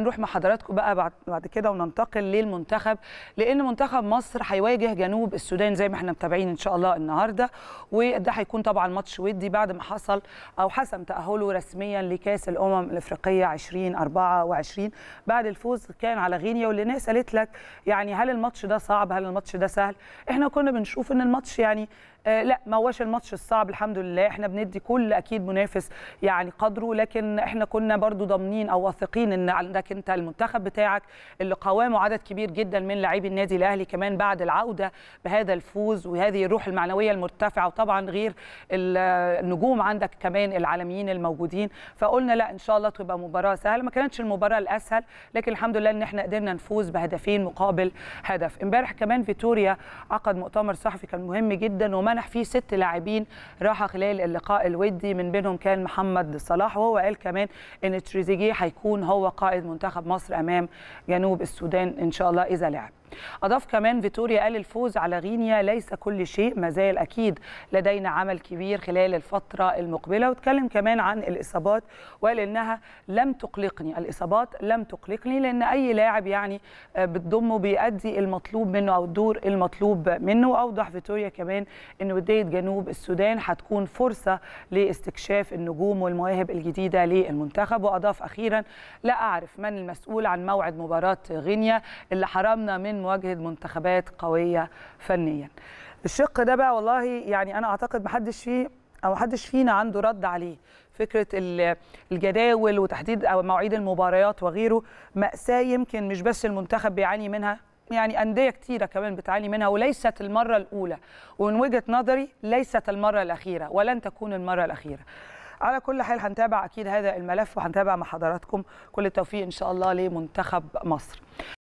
نروح مع حضراتكم بقى بعد بعد كده وننتقل للمنتخب لان منتخب مصر هيواجه جنوب السودان زي ما احنا متابعين ان شاء الله النهارده وده هيكون طبعا ماتش ودي بعد ما حصل او حسم تاهله رسميا لكاس الامم الافريقيه 2024 بعد الفوز كان على غينيا واللي ناس قالت لك يعني هل الماتش ده صعب هل الماتش ده سهل احنا كنا بنشوف ان الماتش يعني آه، لا ما هوش الماتش الصعب الحمد لله احنا بندي كل اكيد منافس يعني قدره لكن احنا كنا برضو ضامنين او واثقين ان عندك انت المنتخب بتاعك اللي قوامه عدد كبير جدا من لاعبي النادي الاهلي كمان بعد العوده بهذا الفوز وهذه الروح المعنويه المرتفعه وطبعا غير النجوم عندك كمان العالميين الموجودين فقلنا لا ان شاء الله تبقى مباراه سهله ما كانتش المباراه الاسهل لكن الحمد لله ان احنا قدرنا نفوز بهدفين مقابل هدف امبارح كمان فيتوريا عقد مؤتمر صحفي كان مهم جدا وما منح فيه ست لاعبين راحه خلال اللقاء الودي من بينهم كان محمد صلاح وهو قال كمان ان تريزيجيه هيكون هو قائد منتخب مصر امام جنوب السودان ان شاء الله اذا لعب أضاف كمان فيتوريا قال الفوز على غينيا ليس كل شيء ما زال أكيد لدينا عمل كبير خلال الفترة المقبلة واتكلم كمان عن الإصابات وقال إنها لم تقلقني الإصابات لم تقلقني لأن أي لاعب يعني آه، بتضمه بيأدي المطلوب منه أو الدور المطلوب منه وأوضح فيتوريا كمان إن ودية جنوب السودان هتكون فرصة لاستكشاف النجوم والمواهب الجديدة للمنتخب وأضاف أخيرا لا أعرف من المسؤول عن موعد مباراة غينيا اللي حرمنا من مواجهه منتخبات قويه فنيا الشق ده بقى والله يعني انا اعتقد محدش فيه او محدش فينا عنده رد عليه فكره الجداول وتحديد مواعيد المباريات وغيره ماساه يمكن مش بس المنتخب بيعاني منها يعني أندية كتيرة كمان بتعاني منها وليست المرة الأولى ومن وجهة نظري ليست المرة الأخيرة ولن تكون المرة الأخيرة على كل حال هنتابع أكيد هذا الملف وهنتابع مع حضراتكم كل التوفيق إن شاء الله لمنتخب مصر